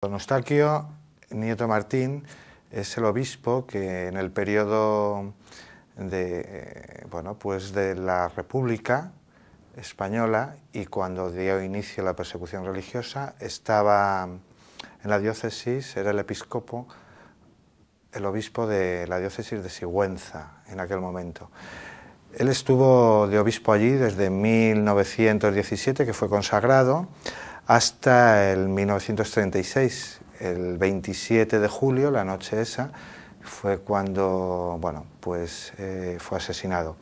Don Eustaquio Nieto Martín es el obispo que en el periodo de, eh, bueno, pues de la República Española y cuando dio inicio a la persecución religiosa estaba en la diócesis, era el episcopo, el obispo de la diócesis de Sigüenza en aquel momento. Él estuvo de obispo allí desde 1917, que fue consagrado, hasta el 1936. El 27 de julio, la noche esa, fue cuando bueno, pues, eh, fue asesinado.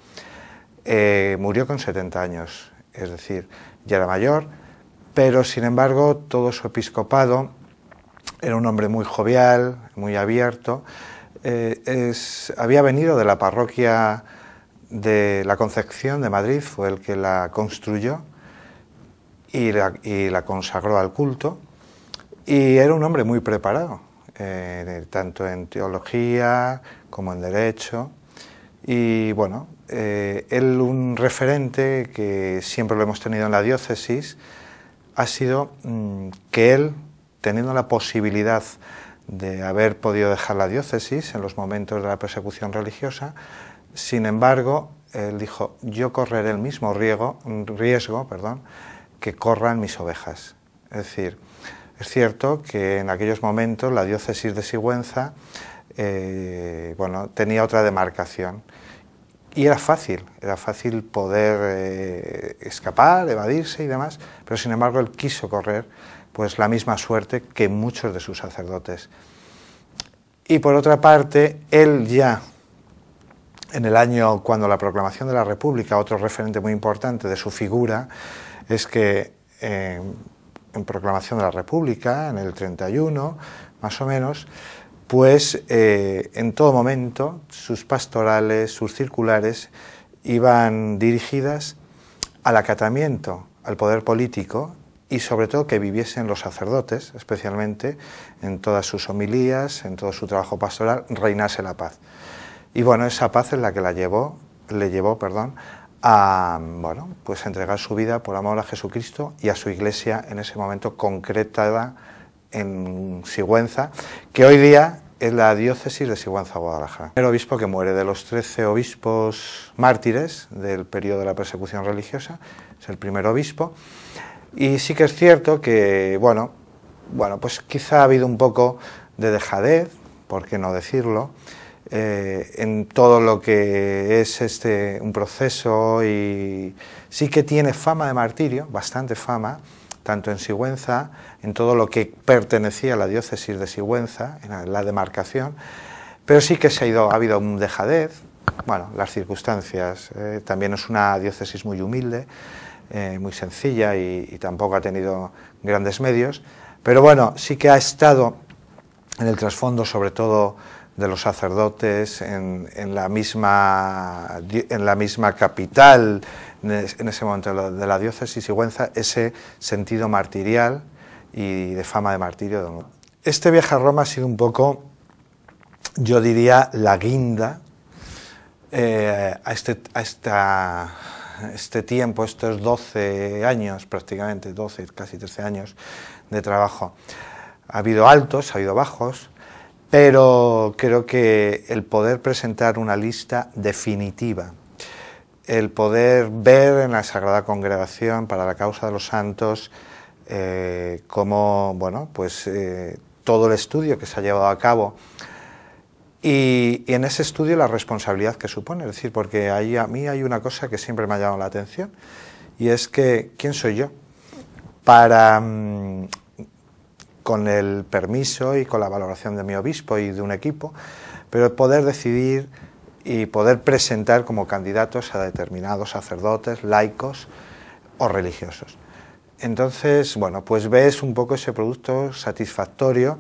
Eh, murió con 70 años, es decir, ya era mayor, pero sin embargo todo su episcopado era un hombre muy jovial, muy abierto. Eh, había venido de la parroquia de la Concepción de Madrid, fue el que la construyó y la, consagró al culto. Y era un hombre muy preparado, eh, tanto en teología como en derecho. Y bueno, eh, él un referente que siempre lo hemos tenido en la diócesis ha sido mm, que él, teniendo la posibilidad de haber podido dejar la diócesis en los momentos de la persecución religiosa, sin embargo, él dijo, yo correré el mismo riesgo, mm, riesgo perdón, que corran mis ovejas. Es decir, es cierto que en aquellos momentos la diócesis de Sigüenza eh, bueno, tenía otra demarcación y era fácil, era fácil poder eh, escapar, evadirse y demás, pero sin embargo él quiso correr pues la misma suerte que muchos de sus sacerdotes. Y por otra parte, él ya en el año cuando la proclamación de la República, otro referente muy importante de su figura, es que eh, en proclamación de la República, en el 31, más o menos, pues eh, en todo momento sus pastorales, sus circulares, iban dirigidas al acatamiento al poder político y sobre todo que viviesen los sacerdotes, especialmente en todas sus homilías, en todo su trabajo pastoral, reinase la paz. Y bueno, esa paz es la que la llevó, le llevó perdón, a bueno, pues entregar su vida por amor a Jesucristo y a su iglesia en ese momento concretada en Sigüenza, que hoy día es la diócesis de Sigüenza, Guadalajara. El obispo que muere de los 13 obispos mártires del periodo de la persecución religiosa, es el primer obispo. Y sí que es cierto que, bueno, bueno, pues quizá ha habido un poco de dejadez, por qué no decirlo, eh, en todo lo que es este, un proceso y sí que tiene fama de martirio, bastante fama, tanto en Sigüenza, en todo lo que pertenecía a la diócesis de Sigüenza, en la demarcación, pero sí que se ha, ido, ha habido un dejadez, bueno, las circunstancias, eh, también es una diócesis muy humilde, eh, muy sencilla y tampoco ha tenido grandes medios, pero bueno, sí que ha estado en el trasfondo sobre todo de los sacerdotes en, la, misma, en la misma capital, en ese momento de la diócesis sigüenza, ese sentido martirial y de fama de martirio. Este viaje a Roma ha sido un poco, yo diría, la guinda eh, a, este, este tiempo, estos 12 años prácticamente, 12, casi 13 años de trabajo. Ha habido altos, ha habido bajos, pero creo que el poder presentar una lista definitiva, el poder ver en la Sagrada Congregación para la causa de los santos eh, como, bueno, pues eh, todo el estudio que se ha llevado a cabo y, en ese estudio la responsabilidad que supone. Es decir, porque ahí a mí hay una cosa que siempre me ha llamado la atención y es que, ¿quién soy yo? Para mm, con el permiso y con la valoración de mi obispo y de un equipo, pero poder decidir y poder presentar como candidatos a determinados sacerdotes, laicos o religiosos. Entonces, bueno, pues ves un poco ese producto satisfactorio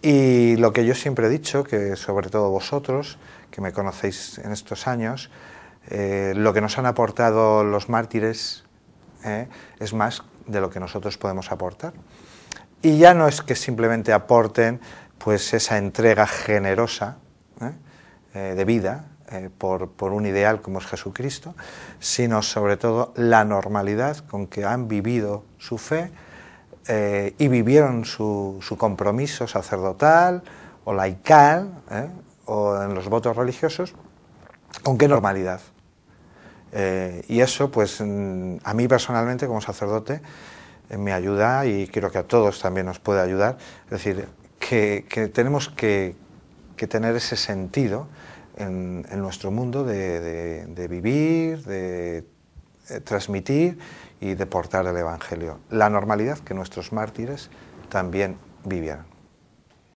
y lo que yo siempre he dicho, que sobre todo vosotros, que me conocéis en estos años, eh, lo que nos han aportado los mártires eh, es más de lo que nosotros podemos aportar. Y ya no es que simplemente aporten pues esa entrega generosa ¿eh? Eh, de vida eh, por, un ideal como es Jesucristo, sino sobre todo la normalidad con que han vivido su fe y vivieron su, su, compromiso sacerdotal o laical o en los votos religiosos, con qué normalidad. y eso, pues mm, a mí personalmente como sacerdote, me ayuda y creo que a todos también nos puede ayudar. Es decir, que, tenemos que, tener ese sentido en, nuestro mundo de, vivir, de transmitir y de portar el Evangelio. La normalidad que nuestros mártires también vivían.